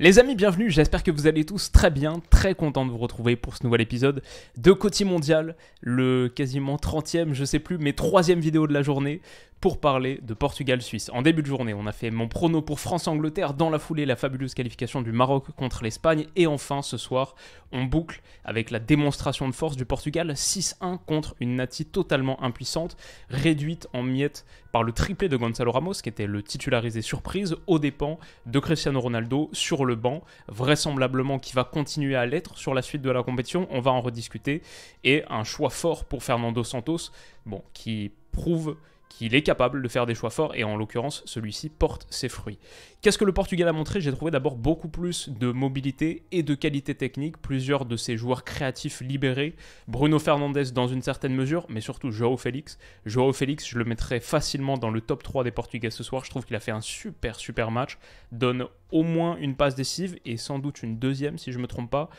Les amis, bienvenue, j'espère que vous allez tous très bien, très content de vous retrouver pour ce nouvel épisode de Côté Mondial, le quasiment 30e, je sais plus, mais troisième vidéo de la journée pour parler de Portugal-Suisse. En début de journée, on a fait mon prono pour France-Angleterre, dans la foulée la fabuleuse qualification du Maroc contre l'Espagne, et enfin ce soir, on boucle avec la démonstration de force du Portugal, 6-1 contre une Nati totalement impuissante, réduite en miettes par le triplé de Gonzalo Ramos, qui était le titularisé surprise, aux dépens de Cristiano Ronaldo sur le banc, vraisemblablement qui va continuer à l'être sur la suite de la compétition, on va en rediscuter, et un choix fort pour Fernando Santos, bon, qui prouve qu'il est capable de faire des choix forts, et en l'occurrence, celui-ci porte ses fruits. Qu'est-ce que le Portugal a montré J'ai trouvé d'abord beaucoup plus de mobilité et de qualité technique, plusieurs de ses joueurs créatifs libérés, Bruno Fernandes dans une certaine mesure, mais surtout Joao Félix. Joao Félix, je le mettrai facilement dans le top 3 des Portugais ce soir, je trouve qu'il a fait un super super match, donne au moins une passe décisive et sans doute une deuxième si je ne me trompe pas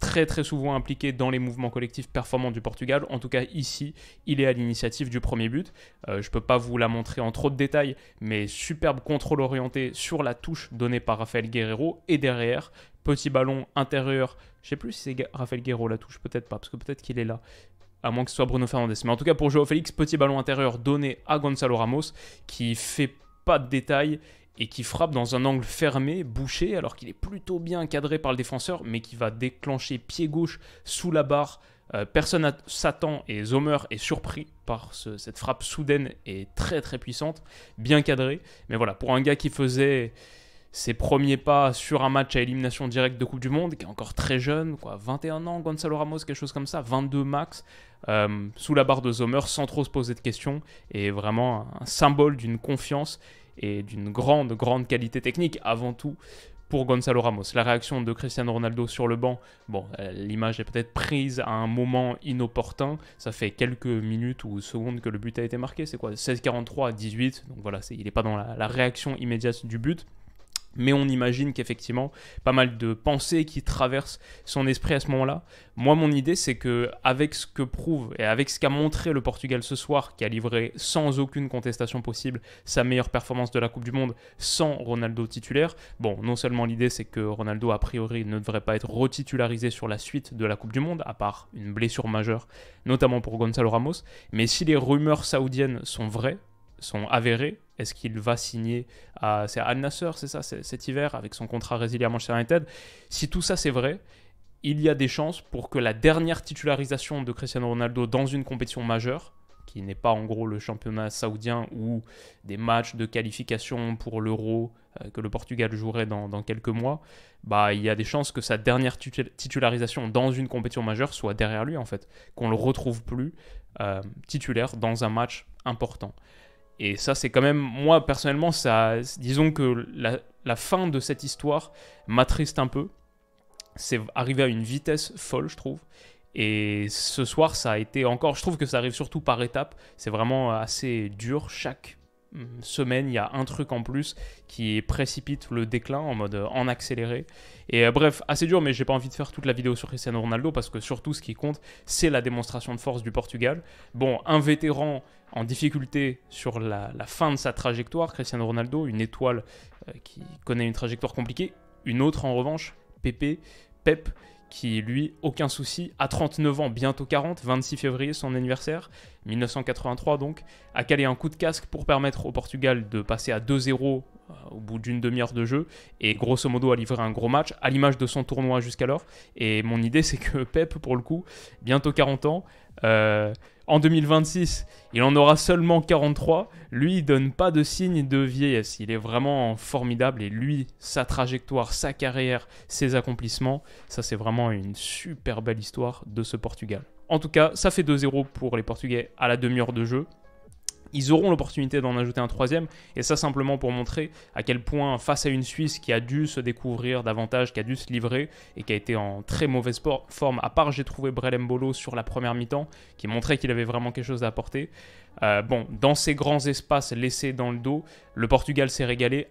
très très souvent impliqué dans les mouvements collectifs performants du Portugal. En tout cas, ici, il est à l'initiative du premier but. Euh, je ne peux pas vous la montrer en trop de détails, mais superbe contrôle orienté sur la touche donnée par Rafael Guerrero. Et derrière, petit ballon intérieur. Je sais plus si c'est Rafael Guerrero la touche, peut-être pas, parce que peut-être qu'il est là. À moins que ce soit Bruno Fernandes. Mais en tout cas, pour Joao Félix, petit ballon intérieur donné à Gonzalo Ramos, qui fait pas de détails et qui frappe dans un angle fermé, bouché, alors qu'il est plutôt bien cadré par le défenseur, mais qui va déclencher pied gauche sous la barre. Euh, personne s'attend et Zomer est surpris par cette frappe soudaine et très très puissante, bien cadrée. Mais voilà, pour un gars qui faisait ses premiers pas sur un match à élimination directe de Coupe du Monde, qui est encore très jeune, quoi, 21 ans, Gonzalo Ramos, quelque chose comme ça, 22 max, euh, sous la barre de Zomer, sans trop se poser de questions, et vraiment un symbole d'une confiance et d'une grande, grande qualité technique avant tout pour Gonzalo Ramos. La réaction de Cristiano Ronaldo sur le banc, bon, euh, l'image est peut-être prise à un moment inopportun. Ça fait quelques minutes ou secondes que le but a été marqué. C'est quoi 16-43 à 18. Donc voilà, il n'est pas dans la réaction immédiate du but. Mais on imagine qu'effectivement, pas mal de pensées qui traversent son esprit à ce moment-là. Moi, mon idée, c'est que avec ce que prouve et avec ce qu'a montré le Portugal ce soir, qui a livré sans aucune contestation possible sa meilleure performance de la Coupe du Monde sans Ronaldo titulaire, bon, non seulement l'idée, c'est que Ronaldo, a priori, ne devrait pas être retitularisé sur la suite de la Coupe du Monde, à part une blessure majeure, notamment pour Gonzalo Ramos, mais si les rumeurs saoudiennes sont vraies, sont avérés, est-ce qu'il va signer à, Al Nasser, c'est ça, cet hiver, avec son contrat résilient à Manchester United Si tout ça c'est vrai, il y a des chances pour que la dernière titularisation de Cristiano Ronaldo dans une compétition majeure, qui n'est pas en gros le championnat saoudien ou des matchs de qualification pour l'euro euh, que le Portugal jouerait dans, quelques mois, bah il y a des chances que sa dernière titularisation dans une compétition majeure soit derrière lui en fait, qu'on le retrouve plus euh, titulaire dans un match important. Et ça, c'est quand même, moi personnellement, ça, disons que la, la fin de cette histoire m'attriste un peu. C'est arrivé à une vitesse folle, je trouve. Et ce soir, ça a été encore, je trouve que ça arrive surtout par étapes. C'est vraiment assez dur. Chaque euh, semaine, il y a un truc en plus qui précipite le déclin en mode euh, en accéléré. Et euh, bref, assez dur, mais j'ai pas envie de faire toute la vidéo sur Cristiano Ronaldo parce que surtout ce qui compte, c'est la démonstration de force du Portugal. Bon, un vétéran en difficulté sur la, fin de sa trajectoire, Cristiano Ronaldo, une étoile qui connaît une trajectoire compliquée, une autre en revanche, Pepe, Pep qui lui, aucun souci, à 39 ans, bientôt 40, 26 février, son anniversaire, 1983 donc, a calé un coup de casque pour permettre au Portugal de passer à 2-0 euh, au bout d'une demi-heure de jeu et grosso modo a livré un gros match à l'image de son tournoi jusqu'alors. Et mon idée c'est que Pep, pour le coup, bientôt 40 ans, euh, en 2026, il en aura seulement 43. Lui, il donne pas de signe de vieillesse. Il est vraiment formidable et lui, sa trajectoire, sa carrière, ses accomplissements, ça c'est vraiment une super belle histoire de ce Portugal. En tout cas, ça fait 2-0 pour les Portugais à la demi-heure de jeu ils auront l'opportunité d'en ajouter un troisième. Et ça simplement pour montrer à quel point face à une Suisse qui a dû se découvrir davantage, qui a dû se livrer et qui a été en très mauvaise forme, à part j'ai trouvé Brel Bolo sur la première mi-temps, qui montrait qu'il avait vraiment quelque chose à apporter. Euh, bon, dans ces grands espaces laissés dans le dos, le Portugal s'est régalé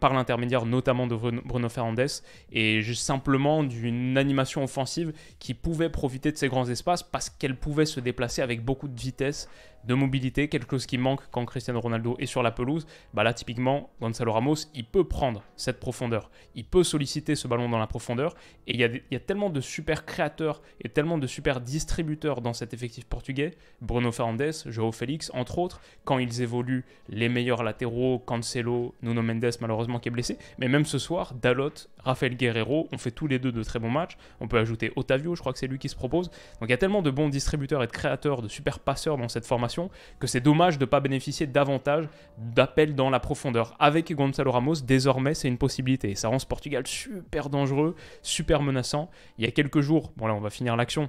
par l'intermédiaire notamment de Bruno Fernandes et juste simplement d'une animation offensive qui pouvait profiter de ces grands espaces parce qu'elle pouvait se déplacer avec beaucoup de vitesse de mobilité, quelque chose qui manque quand Cristiano Ronaldo est sur la pelouse, bah là typiquement Gonzalo Ramos, il peut prendre cette profondeur, il peut solliciter ce ballon dans la profondeur, et il y a, tellement de super créateurs et tellement de super distributeurs dans cet effectif portugais, Bruno Fernandes, João Félix, entre autres, quand ils évoluent les meilleurs latéraux, Cancelo, Nuno Mendes malheureusement qui est blessé, mais même ce soir, Dalot, Rafael Guerrero ont fait tous les deux de très bons matchs, on peut ajouter Otavio, je crois que c'est lui qui se propose, donc il y a tellement de bons distributeurs et de créateurs, de super passeurs dans cette formation que c'est dommage de ne pas bénéficier davantage d'appels dans la profondeur. Avec Gonzalo Ramos, désormais, c'est une possibilité. Ça rend ce Portugal super dangereux, super menaçant. Il y a quelques jours, bon là on va finir l'action,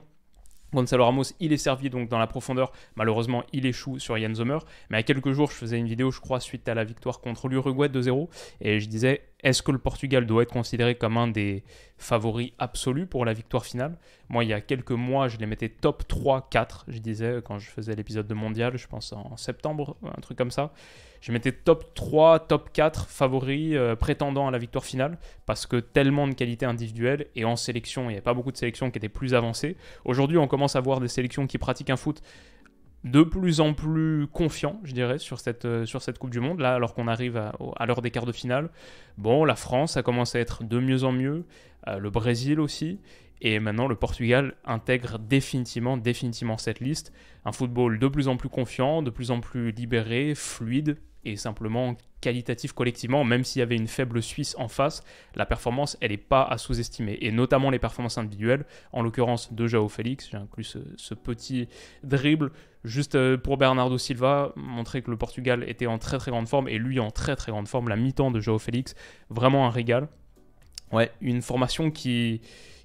Gonzalo Ramos, il est servi donc dans la profondeur. Malheureusement, il échoue sur Jan Sommer. Mais à quelques jours, je faisais une vidéo, je crois, suite à la victoire contre l'Uruguay 2-0. Et je disais, est-ce que le Portugal doit être considéré comme un des favoris absolus pour la victoire finale Moi, il y a quelques mois, je les mettais top 3, 4, je disais, quand je faisais l'épisode de Mondial, je pense en septembre, un truc comme ça. Je mettais top 3, top 4 favoris euh, prétendant à la victoire finale, parce que tellement de qualité individuelle, et en sélection, il n'y a pas beaucoup de sélections qui étaient plus avancées. Aujourd'hui, on commence à voir des sélections qui pratiquent un foot de plus en plus confiant, je dirais, sur cette, euh, sur cette Coupe du Monde. Là, alors qu'on arrive à, l'heure des quarts de finale, bon, la France a commencé à être de mieux en mieux, euh, le Brésil aussi, et maintenant le Portugal intègre définitivement, définitivement cette liste. Un football de plus en plus confiant, de plus en plus libéré, fluide, et simplement qualitatif collectivement, même s'il y avait une faible Suisse en face, la performance, elle est pas à sous-estimer. Et notamment les performances individuelles, en l'occurrence de Jao Félix, j'ai inclus ce, petit dribble, juste euh, pour Bernardo Silva, montrer que le Portugal était en très très grande forme, et lui en très très grande forme, la mi-temps de Jao Félix, vraiment un régal. Ouais, une formation qui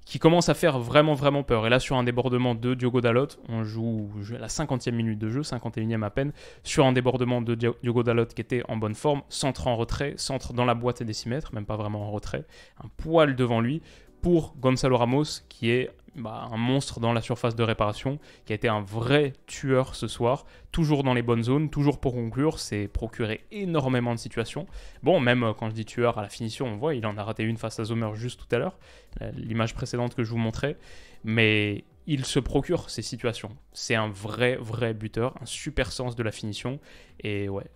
qui commence à faire vraiment vraiment peur. Et là, sur un débordement de Diogo Dalot, on joue à la 50e minute de jeu, 51e à peine, sur un débordement de Diogo Dalot qui était en bonne forme, centre en retrait, centre dans la boîte des décimètre, même pas vraiment en retrait, un poil devant lui, pour Gonzalo Ramos qui est bah, un monstre dans la surface de réparation, qui a été un vrai tueur ce soir, toujours dans les bonnes zones, toujours pour conclure, c'est procuré énormément de situations. Bon, même euh, quand je dis tueur, à la finition, on voit, il en a raté une face à Zomer juste tout à l'heure, l'image précédente que je vous montrais, mais il se procure ces situations. C'est un vrai, vrai buteur, un super sens de la finition, et ouais,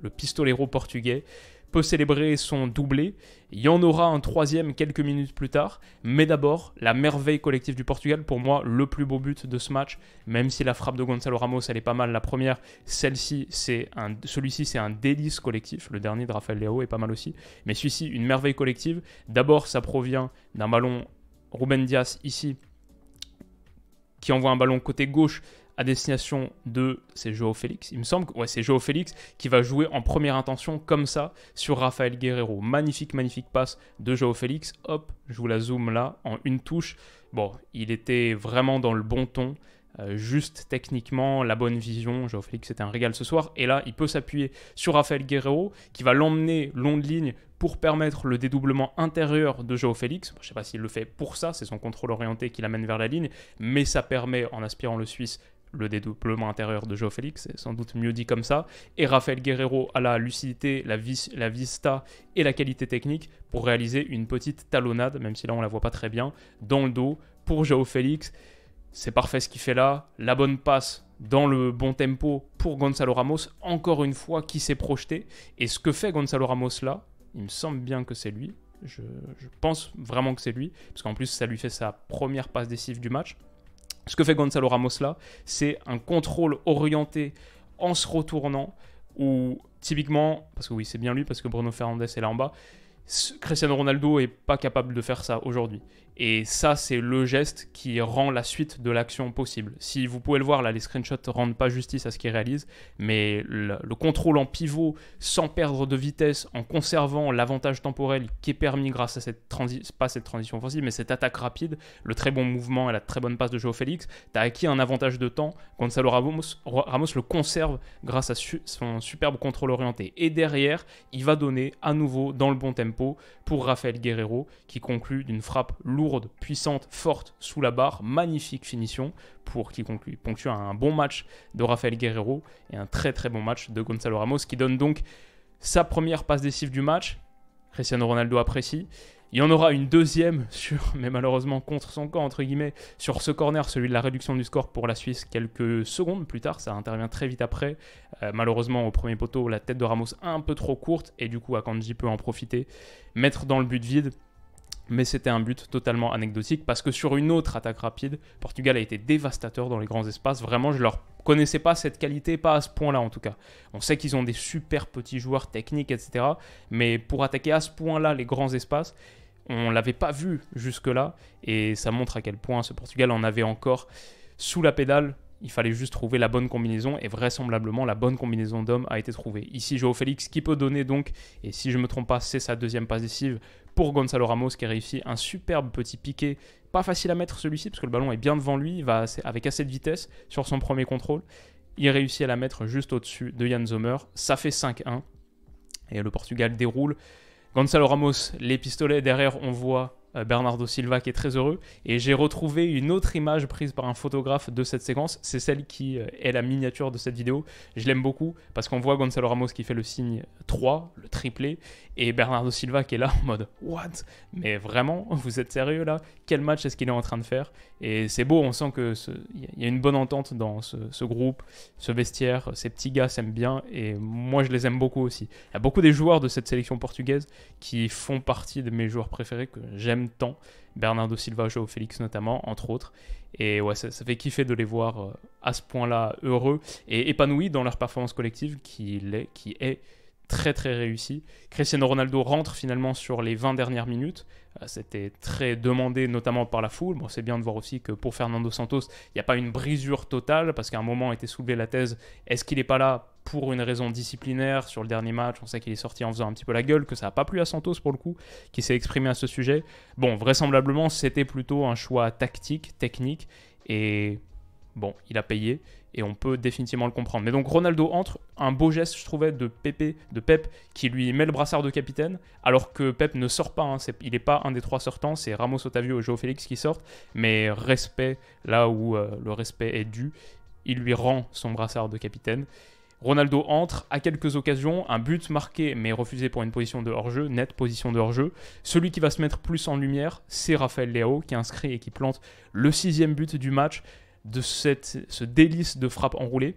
le pistolero portugais, peut célébrer son doublé. Il y en aura un troisième quelques minutes plus tard. Mais d'abord, la merveille collective du Portugal. Pour moi, le plus beau but de ce match, même si la frappe de Gonzalo Ramos, elle est pas mal. La première, celle-ci, c'est un, celui-ci, c'est un délice collectif. Le dernier de Rafael Léo est pas mal aussi. Mais celui-ci, une merveille collective. D'abord, ça provient d'un ballon Ruben Dias ici, qui envoie un ballon côté gauche à destination de c'est Joao Félix. Il me semble que ouais, c'est Joao Félix qui va jouer en première intention comme ça sur Rafael Guerrero. Magnifique, magnifique passe de Joao Félix. Hop, je vous la zoom là en une touche. Bon, il était vraiment dans le bon ton. Euh, juste techniquement, la bonne vision. Joao Félix était un régal ce soir. Et là, il peut s'appuyer sur Rafael Guerrero qui va l'emmener long de ligne pour permettre le dédoublement intérieur de Joao Félix. je ne sais pas s'il le fait pour ça, c'est son contrôle orienté qui l'amène vers la ligne, mais ça permet, en aspirant le Suisse, le dédoublement intérieur de Joe Félix, c'est sans doute mieux dit comme ça, et Rafael Guerrero a la lucidité, la, vis, la vista et la qualité technique pour réaliser une petite talonnade, même si là on la voit pas très bien, dans le dos pour Joe Félix. C'est parfait ce qu'il fait là, la bonne passe dans le bon tempo pour Gonzalo Ramos, encore une fois qui s'est projeté, et ce que fait Gonzalo Ramos là, il me semble bien que c'est lui, je, je pense vraiment que c'est lui, parce qu'en plus ça lui fait sa première passe décisive du match. Ce que fait Gonzalo Ramos là, c'est un contrôle orienté en se retournant, où typiquement, parce que oui, c'est bien lui, parce que Bruno Fernandez est là en bas, Cristiano Ronaldo est pas capable de faire ça aujourd'hui. Et ça, c'est le geste qui rend la suite de l'action possible. Si vous pouvez le voir, là, les screenshots ne rendent pas justice à ce qu'ils réalise, mais le, contrôle en pivot, sans perdre de vitesse, en conservant l'avantage temporel qui est permis grâce à cette transition, pas cette transition offensive, mais cette attaque rapide, le très bon mouvement et la très bonne passe de joe Félix, tu as acquis un avantage de temps. Gonzalo Ramos, Ramos le conserve grâce à son superbe contrôle orienté. Et derrière, il va donner à nouveau dans le bon tempo pour Rafael Guerrero, qui conclut d'une frappe lourde lourde, puissante, forte sous la barre, magnifique finition pour qui conclut, ponctue un bon match de Rafael Guerrero et un très très bon match de Gonzalo Ramos qui donne donc sa première passe décisive du match. Cristiano Ronaldo apprécie. Il y en aura une deuxième sur, mais malheureusement contre son camp entre guillemets, sur ce corner, celui de la réduction du score pour la Suisse quelques secondes plus tard. Ça intervient très vite après. Euh, malheureusement au premier poteau, la tête de Ramos un peu trop courte et du coup Akanji peut en profiter, mettre dans le but vide mais c'était un but totalement anecdotique parce que sur une autre attaque rapide, Portugal a été dévastateur dans les grands espaces. Vraiment, je ne leur connaissais pas cette qualité, pas à ce point-là en tout cas. On sait qu'ils ont des super petits joueurs techniques, etc. Mais pour attaquer à ce point-là les grands espaces, on ne l'avait pas vu jusque-là et ça montre à quel point ce Portugal en avait encore sous la pédale il fallait juste trouver la bonne combinaison et vraisemblablement la bonne combinaison d'hommes a été trouvée. Ici, Joao Félix qui peut donner donc, et si je ne me trompe pas, c'est sa deuxième passe décisive pour Gonzalo Ramos qui a réussi un superbe petit piqué. Pas facile à mettre celui-ci parce que le ballon est bien devant lui, il va avec assez de vitesse sur son premier contrôle. Il réussit à la mettre juste au-dessus de Jan Zomer, Ça fait 5-1 et le Portugal déroule. Gonzalo Ramos, les pistolets derrière, on voit euh, Bernardo Silva qui est très heureux. Et j'ai retrouvé une autre image prise par un photographe de cette séquence. C'est celle qui euh, est la miniature de cette vidéo. Je l'aime beaucoup parce qu'on voit Gonzalo Ramos qui fait le signe 3, le triplé, et Bernardo Silva qui est là en mode What Mais vraiment, vous êtes sérieux là Quel match est-ce qu'il est en train de faire Et c'est beau, on sent qu'il y a une bonne entente dans ce, ce groupe, ce vestiaire. Ces petits gars s'aiment bien et moi je les aime beaucoup aussi. Il y a beaucoup des joueurs de cette sélection portugaise qui font partie de mes joueurs préférés que j'aime temps. Bernardo Silva, Joao Félix notamment, entre autres. Et ouais, ça, fait kiffer de les voir euh, à ce point-là heureux et épanouis dans leur performance collective qui, est, qui est très très réussie. Cristiano Ronaldo rentre finalement sur les 20 dernières minutes. Euh, c'était très demandé notamment par la foule. Bon, c'est bien de voir aussi que pour Fernando Santos, il n'y a pas une brisure totale parce qu'à un moment été soulevée la thèse est-ce qu'il n'est pas là pour une raison disciplinaire. Sur le dernier match, on sait qu'il est sorti en faisant un petit peu la gueule, que ça n'a pas plu à Santos pour le coup, qui s'est exprimé à ce sujet. Bon, vraisemblablement, c'était plutôt un choix tactique, technique, et bon, il a payé, et on peut définitivement le comprendre. Mais donc Ronaldo entre, un beau geste, je trouvais, de Pepe, de Pep, qui lui met le brassard de capitaine, alors que Pep ne sort pas, hein. il est, il n'est pas un des trois sortants, c'est Ramos Otavio et Joao Félix qui sortent, mais respect là où euh, le respect est dû, il lui rend son brassard de capitaine. Ronaldo entre à quelques occasions, un but marqué mais refusé pour une position de hors-jeu, nette position de hors-jeu. Celui qui va se mettre plus en lumière, c'est Raphaël Léo qui inscrit et qui plante le sixième but du match de cette, ce délice de frappe enroulée.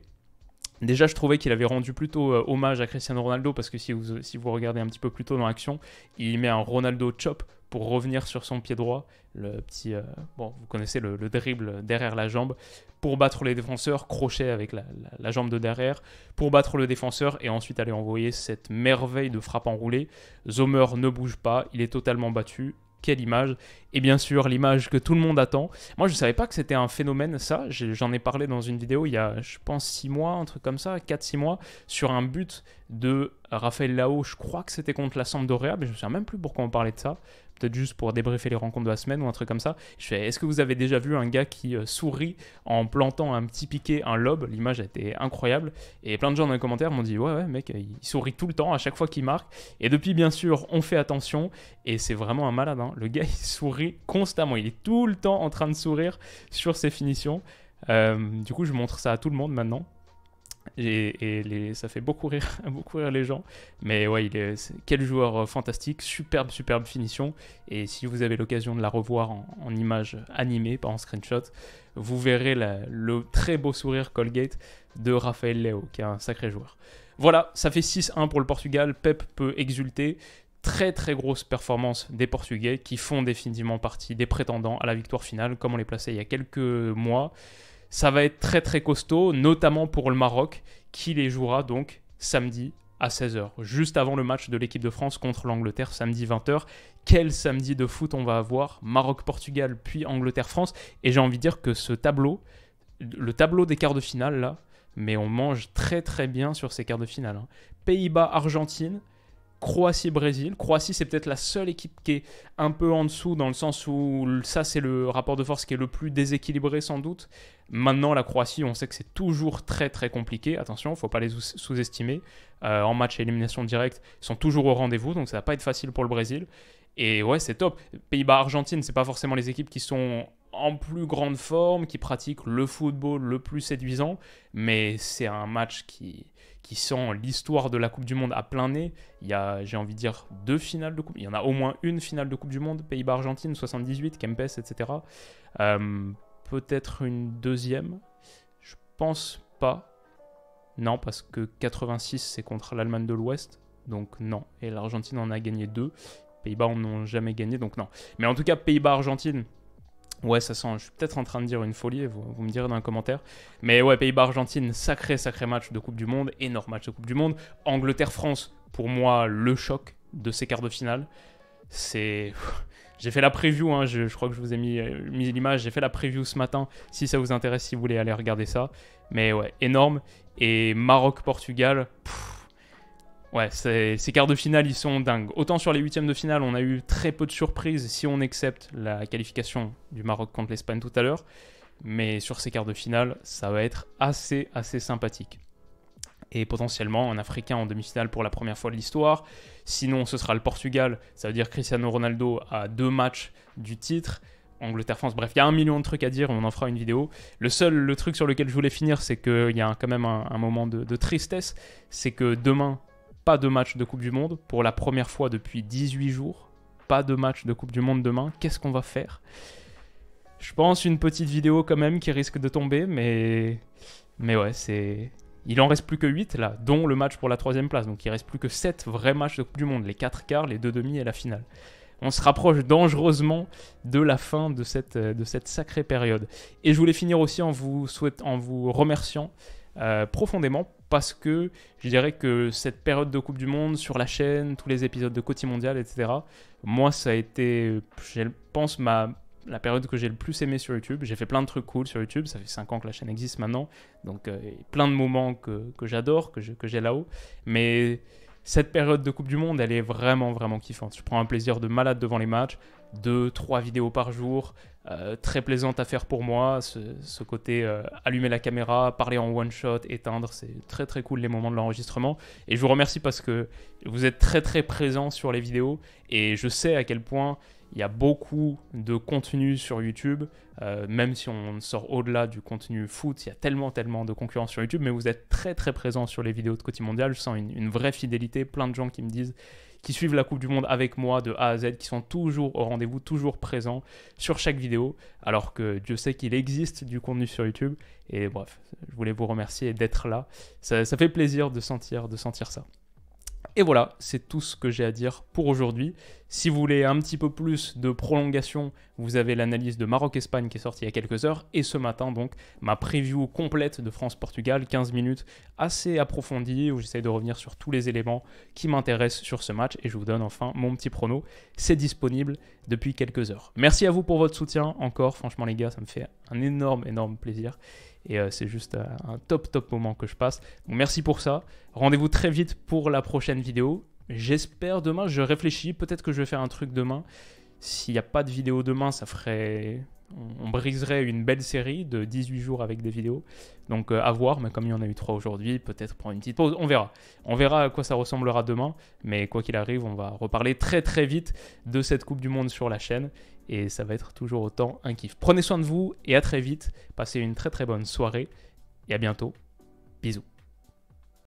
Déjà, je trouvais qu'il avait rendu plutôt euh, hommage à Cristiano Ronaldo parce que si vous, si vous regardez un petit peu plus tôt dans l'action, il met un Ronaldo chop pour revenir sur son pied droit, le petit, euh, bon, vous connaissez le, dribble derrière la jambe, pour battre les défenseurs, crochet avec la, jambe de derrière, pour battre le défenseur et ensuite aller envoyer cette merveille de frappe enroulée. Zomer ne bouge pas, il est totalement battu. Quelle image Et bien sûr, l'image que tout le monde attend. Moi, je ne savais pas que c'était un phénomène, ça. J'en ai parlé dans une vidéo il y a, je pense, 6 mois, un truc comme ça, 4-6 mois, sur un but de Raphaël Lao. Je crois que c'était contre la Sampdoria, mais je ne me même plus pourquoi on parlait de ça peut-être juste pour débriefer les rencontres de la semaine ou un truc comme ça. Je fais, est-ce que vous avez déjà vu un gars qui euh, sourit en plantant un petit piqué, un lobe L'image était incroyable. Et plein de gens dans les commentaires m'ont dit, ouais, ouais, mec, euh, il sourit tout le temps, à chaque fois qu'il marque. Et depuis, bien sûr, on fait attention. Et c'est vraiment un malade. Hein. Le gars, il sourit constamment. Il est tout le temps en train de sourire sur ses finitions. Euh, du coup, je montre ça à tout le monde maintenant. Et, ça fait beaucoup rire, les gens. Mais ouais, il est, quel joueur euh, fantastique, superbe, superbe finition. Et si vous avez l'occasion de la revoir en, en, image animée, pas en screenshot, vous verrez le très beau sourire Colgate de Raphaël Leo qui est un sacré joueur. Voilà, ça fait 6-1 pour le Portugal. Pep peut exulter très très grosse performance des Portugais qui font définitivement partie des prétendants à la victoire finale, comme on les plaçait il y a quelques mois. Ça va être très très costaud, notamment pour le Maroc, qui les jouera donc samedi à 16h, juste avant le match de l'équipe de France contre l'Angleterre, samedi 20h. Quel samedi de foot on va avoir Maroc-Portugal, puis Angleterre-France. Et j'ai envie de dire que ce tableau, le tableau des quarts de finale, là, mais on mange très très bien sur ces quarts de finale. Hein. Pays-Bas-Argentine, Croatie-Brésil. Croatie, c'est peut-être la seule équipe qui est un peu en dessous, dans le sens où ça, c'est le rapport de force qui est le plus déséquilibré sans doute. Maintenant, la Croatie, on sait que c'est toujours très très compliqué. Attention, il ne faut pas les sous-estimer. Euh, en match à élimination directe, ils sont toujours au rendez-vous, donc ça va pas être facile pour le Brésil. Et ouais, c'est top. Pays-Bas-Argentine, c'est pas forcément les équipes qui sont en plus grande forme, qui pratiquent le football le plus séduisant, mais c'est un match qui, qui sent l'histoire de la Coupe du Monde à plein nez. Il y a, j'ai envie de dire, deux finales de Coupe. Il y en a au moins une finale de Coupe du Monde, Pays-Bas-Argentine, 78, Kempes, etc. Euh, peut-être une deuxième. Je pense pas. Non, parce que 86, c'est contre l'Allemagne de l'Ouest. Donc non. Et l'Argentine en a gagné deux. Pays-Bas, on n'ont jamais gagné, donc non. Mais en tout cas, Pays-Bas-Argentine, Ouais, ça sent. Je suis peut-être en train de dire une folie, vous, me direz dans un commentaire. Mais ouais, Pays-Bas-Argentine, sacré, sacré match de Coupe du Monde, énorme match de Coupe du Monde. Angleterre-France, pour moi, le choc de ces quarts de finale. C'est. J'ai fait la preview, hein, je, crois que je vous ai mis, euh, mis l'image, j'ai fait la preview ce matin, si ça vous intéresse, si vous voulez aller regarder ça. Mais ouais, énorme. Et Maroc-Portugal, Ouais, ces, quarts de finale, ils sont dingues. Autant sur les huitièmes de finale, on a eu très peu de surprises si on accepte la qualification du Maroc contre l'Espagne tout à l'heure. Mais sur ces quarts de finale, ça va être assez, assez sympathique. Et potentiellement un Africain en demi-finale pour la première fois de l'histoire. Sinon, ce sera le Portugal. Ça veut dire Cristiano Ronaldo à deux matchs du titre. Angleterre-France, bref, il y a un million de trucs à dire, on en fera une vidéo. Le seul le truc sur lequel je voulais finir, c'est qu'il y a quand même un, moment de tristesse, c'est que demain, pas de match de Coupe du Monde pour la première fois depuis 18 jours. Pas de match de Coupe du Monde demain. Qu'est-ce qu'on va faire Je pense une petite vidéo quand même qui risque de tomber, mais. Mais ouais, c'est. Il en reste plus que 8 là, dont le match pour la troisième place. Donc il reste plus que 7 vrais matchs de Coupe du Monde, les 4 quarts, les 2 demi et la finale. On se rapproche dangereusement de la fin de cette, de cette sacrée période. Et je voulais finir aussi en vous, souhaitant en vous remerciant euh, profondément parce que je dirais que cette période de Coupe du Monde sur la chaîne, tous les épisodes de Côté Mondial, etc., moi, ça a été, je pense, ma, la période que j'ai le plus aimé sur YouTube. J'ai fait plein de trucs cool sur YouTube, ça fait 5 ans que la chaîne existe maintenant, donc euh, plein de moments que, j'adore, que j'ai là-haut. Mais cette période de Coupe du Monde, elle est vraiment, vraiment kiffante. Je prends un plaisir de malade devant les matchs deux, trois vidéos par jour, euh, très plaisante à faire pour moi. Ce, côté euh, allumer la caméra, parler en one shot, éteindre, c'est très très cool les moments de l'enregistrement. Et je vous remercie parce que vous êtes très très présent sur les vidéos et je sais à quel point il y a beaucoup de contenu sur YouTube, euh, même si on sort au-delà du contenu foot, il y a tellement, tellement de concurrence sur YouTube, mais vous êtes très, très présent sur les vidéos de Côté Mondial. Je sens une, vraie fidélité, plein de gens qui me disent qui suivent la Coupe du Monde avec moi de A à Z, qui sont toujours au rendez-vous, toujours présents sur chaque vidéo, alors que Dieu sait qu'il existe du contenu sur YouTube. Et bref, je voulais vous remercier d'être là. Ça, ça, fait plaisir de sentir, de sentir ça. Et voilà, c'est tout ce que j'ai à dire pour aujourd'hui. Si vous voulez un petit peu plus de prolongation, vous avez l'analyse de Maroc-Espagne qui est sortie il y a quelques heures. Et ce matin, donc, ma preview complète de France-Portugal, 15 minutes, assez approfondie, où j'essaie de revenir sur tous les éléments qui m'intéressent sur ce match. Et je vous donne enfin mon petit prono. C'est disponible depuis quelques heures. Merci à vous pour votre soutien encore. Franchement, les gars, ça me fait un énorme, énorme plaisir. Et euh, c'est juste euh, un top, top moment que je passe. Donc, merci pour ça. Rendez-vous très vite pour la prochaine vidéo. J'espère demain, je réfléchis, peut-être que je vais faire un truc demain. S'il n'y a pas de vidéo demain, ça ferait. On, briserait une belle série de 18 jours avec des vidéos. Donc euh, à voir, mais comme il y en a eu 3 aujourd'hui, peut-être prendre une petite pause. On verra. On verra à quoi ça ressemblera demain. Mais quoi qu'il arrive, on va reparler très très vite de cette Coupe du Monde sur la chaîne. Et ça va être toujours autant un kiff. Prenez soin de vous et à très vite. Passez une très très bonne soirée. Et à bientôt. Bisous.